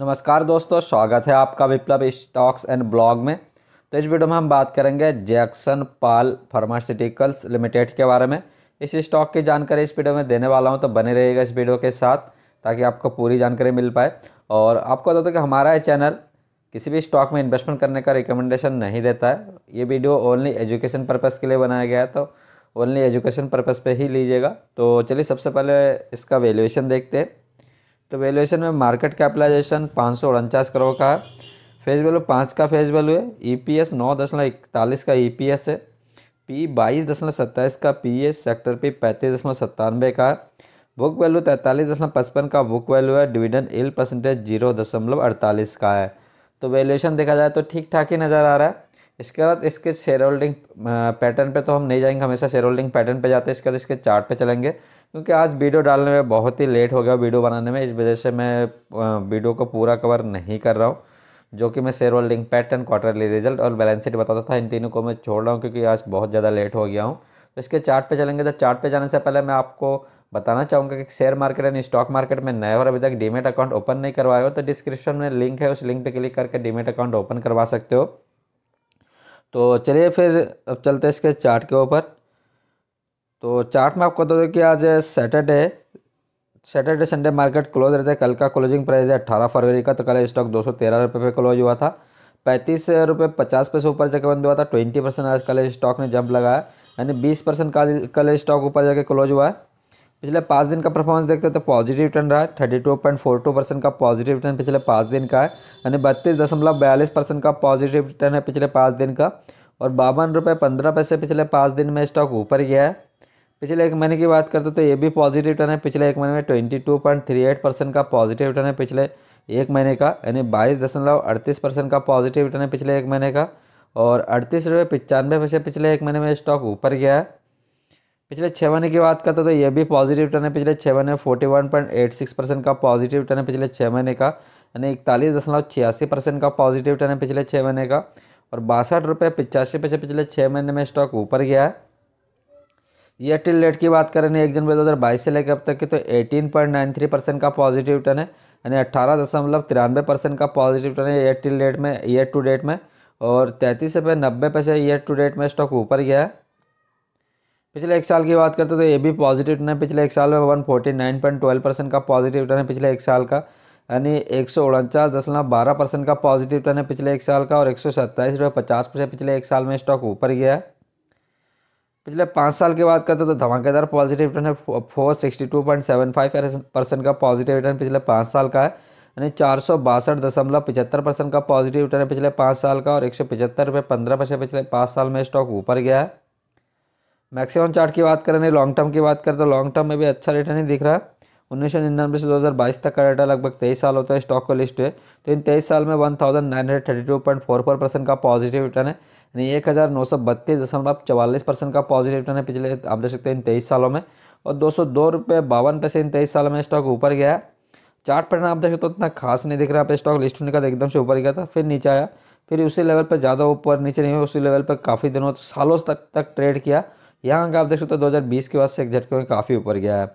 नमस्कार दोस्तों स्वागत है आपका विप्लव स्टॉक्स एंड ब्लॉग में तो इस वीडियो में हम बात करेंगे जैक्सन पाल फार्मास्यूटिकल्स लिमिटेड के बारे में इस स्टॉक की जानकारी इस वीडियो में देने वाला हूं तो बने रहेगा इस वीडियो के साथ ताकि आपको पूरी जानकारी मिल पाए और आपको बता दो कि हमारा ये चैनल किसी भी स्टॉक में इन्वेस्टमेंट करने का रिकमेंडेशन नहीं देता है ये वीडियो ओनली एजुकेशन पर्पज़ के लिए बनाया गया है तो ओनली एजुकेशन पर्पज़ पर ही लीजिएगा तो चलिए सबसे पहले इसका वैल्यूएशन देखते हैं तो वैल्यूएशन में मार्केट कैपिटलाइजेशन पाँच सौ करोड़ का है फेज वैल्यू पाँच का फेज वैल्यू है ईपीएस e नौ दशमलव इकतालीस का ईपीएस e है पी बाईस दशमलव सत्ताईस का पी ए सेक्टर पी पैंतीस दशमलव सत्तानवे का बुक वैल्यू तैंतालीस दशमलव पचपन का बुक वैल्यू है डिविडेंड एल परसेंटेज जीरो दशमलव अड़तालीस का है तो वैल्यूएशन देखा जाए तो ठीक ठाक ही नज़र आ रहा है इसके बाद इसके शेयर होल्डिंग पैटर्न पे तो हम नहीं जाएंगे हमेशा शेयर होल्डिंग पैटर्न पे जाते हैं इसके बाद इसके चार्ट पे चलेंगे क्योंकि आज वीडियो डालने में बहुत ही लेट हो गया वीडियो बनाने में इस वजह से मैं वीडियो को पूरा कवर नहीं कर रहा हूँ जो कि मैं shareholding pattern quarterly result और बैलेंस शीट बताता था इन तीनों को मैं छोड़ रहा हूँ क्योंकि आज बहुत ज़्यादा लेट हो गया हूँ तो इसके चार्ट पे चलेंगे तो चार्ट पे जाने से पहले मैं आपको बताना चाहूँगा कि share market and stock market में नए और अभी तक डीमेट अकाउंट ओपन नहीं करवाए हो तो डिस्क्रिप्शन में लिंक है उस लिंक पे क्लिक करके डीमेट अकाउंट ओपन करवा सकते हो तो चलिए फिर अब चलते हैं इसके चार्ट के ऊपर तो चार्ट में आपको बता दो कि आज Saturday Saturday Sunday market close रहते हैं कल का क्लोजिंग प्राइस है अट्ठारह फरवरी का तो कल स्टॉक दो सौ तेरह रुपये पर क्लोज हुआ था पैंतीस रुपये पचास पैसे ऊपर जाके बंद हुआ था ट्वेंटी परसेंट आज कल स्टॉक ने जंप लगाया यानी बीस परसेंट कल स्टॉक ऊपर जाके क्लोज हुआ है पिछले पाँच दिन का परफॉर्मेंस देखते हैं तो पॉजिटिव रिटर्न रहा है thirty two point four two percent का पॉजिटिव रिटर्न पिछले पाँच दिन का है यानी बत्तीस दशमलव बयालीस परसेंट का पॉजिटिव रिटर्न है पिछले पाँच दिन का और बावन रुपये पंद्रह पैसे पिछले पाँच दिन में स्टॉक ऊपर गया है पिछले एक महीने की बात करते तो ये भी पॉजिटिव रिटर्न है पिछले एक महीने में twenty two point three eight percent का पॉजिटिव रिटर्न है पिछले एक महीने का यानी बाईस दशमलव अड़तीस परसेंट का पॉजिटिव रिटर्न है पिछले एक महीने का और अड़तीस रुपये पचानवे पैसे पिछले एक महीने में स्टॉक ऊपर गया है पिछले छः महीने की बात करते तो यह भी पॉजिटिव रिटर्न है पिछले छः महीने में forty one point eight six percent का पॉजिटिव रिटर्न है पिछले छः महीने का यानी इकतालीस दशमलव छियासी परसेंट का पॉजिटिव रिटर्न है पिछले छः महीने का और बासठ रुपये पिचासी पैसे पिछले छः महीने में स्टॉक ऊपर गया है टिल रेट की बात करें एक जनवरी दो हज़ार बाईस से लेकर अब तक की तो eighteen point nine three percent का पॉजिटिव रिटर्न है यानी अट्ठारह दशमलव तिरानवे परसेंट का पॉजिटिव रिटर्न है टिल रेट में ईयर टू डेट में और तैंतीस रुपये नब्बे पैसे ईयर टू डेट में स्टॉक ऊपर गया है पिछले एक साल की बात करते तो ये भी पॉजिटिव रिटर्न है पिछले एक साल में one forty nine point twelve percent का पॉजिटिव रिटर्न है पिछले एक साल का यानी एक सौ उनचास दशमलव बारह परसेंट का पॉजिटिव रिटर्न है पिछले एक साल का और एक सौ सत्ताईस रुपये पचास परसेंट पिछले एक साल में स्टॉक ऊपर गया है पिछले पाँच साल की बात करते तो धमाकेदार पॉजिटिव रिटर्न है four sixty two point seven five percent का पॉजिटिव रिटर्न पिछले पाँच साल का है यानी चार सौ बासठ दशमलव पचहत्तर परसेंट का पॉजिटिव रिटर्न है पिछले पाँच साल का और एक सौ पचहत्तर रुपये पंद्रह परसेंट पिछले पाँच साल में स्टॉक ऊपर गया है मैक्सिमम चार्ट की बात करें लॉन्ग टर्म की बात करें तो लॉन्ग टर्म में भी अच्छा रिटर्न ही दिख रहा है उन्नीस सौ निन्यानवे से दो हज़ार बाईस तक का डाटा लगभग तेईस साल होता है स्टॉक का लिस्ट है तो इन तेईस साल में one thousand nine hundred thirty two point four four percent का पॉजिटिव रिटर्न है यानी एक हज़ार नौ सौ बत्तीस दशमलव चवालीस परसेंट का पॉजिटिव रिटर्न है पिछले आप देख सकते हैं इन तेईस सालों में और दो सौ दो रुपये बावन पैसे इन तेईस सालों में स्टॉक ऊपर गया है चार्ट पैटर्न आप देखें तो हो उतना खास नहीं दिख रहा है स्टॉक लिस्ट होने का तो एकदम से ऊपर गया था फिर नीचे आया फिर उसी लेवल पर ज़्यादा ऊपर नीचे नहीं हुआ उसी लेवल पर काफ़ी दिनों सालों तक तक ट्रेड किया यहाँ का आप देख सकते हो हजार बीस के बाद से एक झटके में काफ़ी ऊपर गया है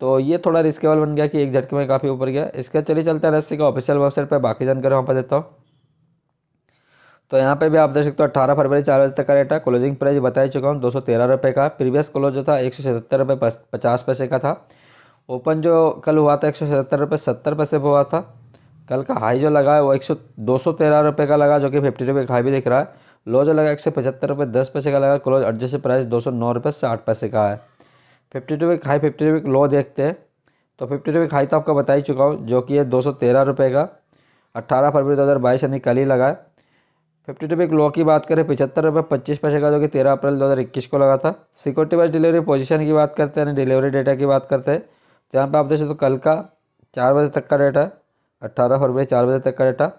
तो ये थोड़ा रिस्केबल बन गया कि एक झटके में काफ़ी ऊपर गया इसके चलिए चलते हैं रस्सी का ऑफिशियल वेबसाइट पर बाकी जानकारी वहाँ पर देता हूँ तो यहाँ पे भी आप देख सकते हो अठारह फरवरी चार बजे तक का रेट है क्लोजिंग प्राइस बता ही चुका हूँ दो सौ तेरह रुपये का प्रीवियस क्लोज जो था एक सौ सतहत्तर रुपये पचास पैसे का था ओपन जो कल हुआ था एक सौ सतहत्तर रुपये सत्तर पैसे पर हुआ था कल का हाई जो लगा है वो एक सौ दो सौ तेरह रुपये का लगा जो कि फिफ्टी रुपये का हाई भी दिख रहा है लोजा लगा एक सौ पचहत्तर रुपये दस पैसे का लगा क्लोज एडजस्ट प्राइस दो सौ नौ रुपये साठ पैसे का है fifty two week high fifty two week low देखते हैं तो फिफ्टी टू वीक हाई तो आपका बता ही चुका हूँ जो कि है दो सौ तेरह रुपये का अट्ठारह फरवरी दो हज़ार बाईस यानी कल ही लगा है फिफ्टी टू वीक लो की बात करें पचहत्तर रुपये पच्चीस पैसे का जो कि तेरह अप्रैल दो हज़ार इक्कीस को लगा था सिक्योरिटी वाइज डिलीवरी पोजिशन की बात करते हैं यानी डिलीवरी डेटा की बात करते हैं तो यहाँ पर आप देखें तो कल का चार बजे तक का डेटा है अट्ठारह फरवरी चार बजे तक का डेटा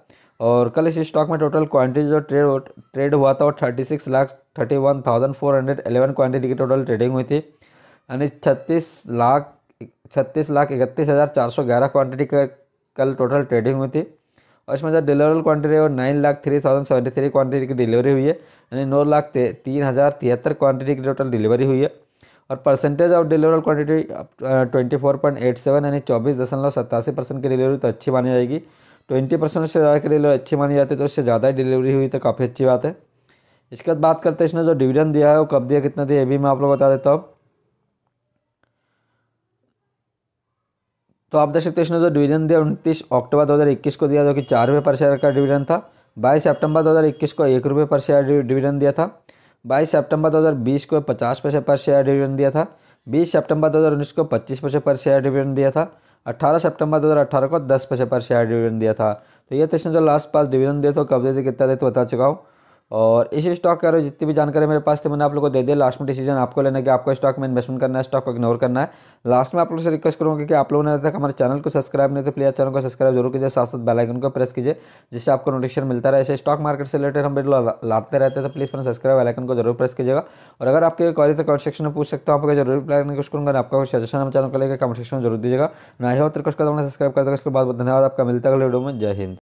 और कल इस स्टॉक में टोटल क्वांटिटी जो ट्रेड ट्रेड हुआ था वो thirty six lakh thirty one thousand four hundred eleven quantity की टोटल ट्रेडिंग हुई थी यानी छत्तीस लाख छत्तीस लाख इकतीस हज़ार चार सौ ग्यारह क्वान्टिटी का कल टोटल ट्रेडिंग हुई थी और इसमें जो डिलीवरेबल क्वान्टिटी है वो nine lakh three thousand seventy three quantity की डिलीवरी हुई है यानी नौ लाख तीन हज़ार तिहत्तर क्वान्टिटी की टोटल डिलीवरी हुई है और percentage of deliverable quantity twenty four point eight seven यानी चौबीस दशमलव सत्तासी परसेंट की डिलीवरी तो अच्छी मानी जाएगी ट्वेंटी परसेंट से ज़्यादा की डिलीवरी अच्छी मानी जाती है तो उससे ज़्यादा ही डिलीवरी हुई तो काफ़ी अच्छी बात है इसके बाद बात करते हैं इसने जो डिविडेंड दिया है वो कब दिया कितना दिया ये भी मैं आप लोग बता देता हूँ तो आप देख सकते हैं इसने जो डिवीजन दिया उनतीस अक्टूबर दो को दिया जो कि चार रुपये पर शेयर का डिविडन था बाईस सेप्टेम्बर दो को एक रुपये पर शेयर डिविडन दिया था बाईस सेप्टेम्बर दो को पचास पैसे पर शेयर डिविडन दिया था बीस सेप्टेम्बर दो को पच्चीस पैसे पर शेयर डिविडन दिया था 18 सितंबर 2018 को 10 पैसे पर शेयर डिविडेंड दिया था तो ये क्वेश्चन तो जो लास्ट पास डिविडेंड दिया तो कब दे थे कितना दे तो बता चुका हूँ और इस स्टॉक के जितनी भी जानकारी मेरे पास थी मैंने आप लोगों को दे दिया लास्ट में डिसीजन आपको लेना कि आपको स्टॉक में इन्वेस्टमेंट करना है स्टॉक को इग्नोर करना है लास्ट में आप लोगों से रिक्वेस्ट करूँगा कि आप लोगों ने तक हमारे चैनल को सब्सक्राइब नहीं तो प्लीज़ चैनल को सब्सक्राइब जरूर कीजिए साथ साथ बेलाइकन को प्रेस कीजिए जिससे आपको नोटिफिकेशन मिलता रहे ऐसे स्टॉक मार्केट से रिलेटेड हम वीडियो लाते रहते हैं तो प्लीज़ मैंने सब्सक्राइब बेलाइकन को जरूर प्रेस कीजिएगा और अगर आपके क्वारी तो कमेंट सेक्शन में पूछ सकते हो आपको जरूर रिप्लाई करने की कोशिश करूँगा आपका सजेशन हम चैनल को लेकर कमेंट सेक्शन में जरूर दीजिएगा मैं ही होप रिक्वेस्ट करता हूँ सब्सक्राइब करते उसके बाद बहुत धन्यवाद आपका मिलता है अगले वीडियो में जय हिंद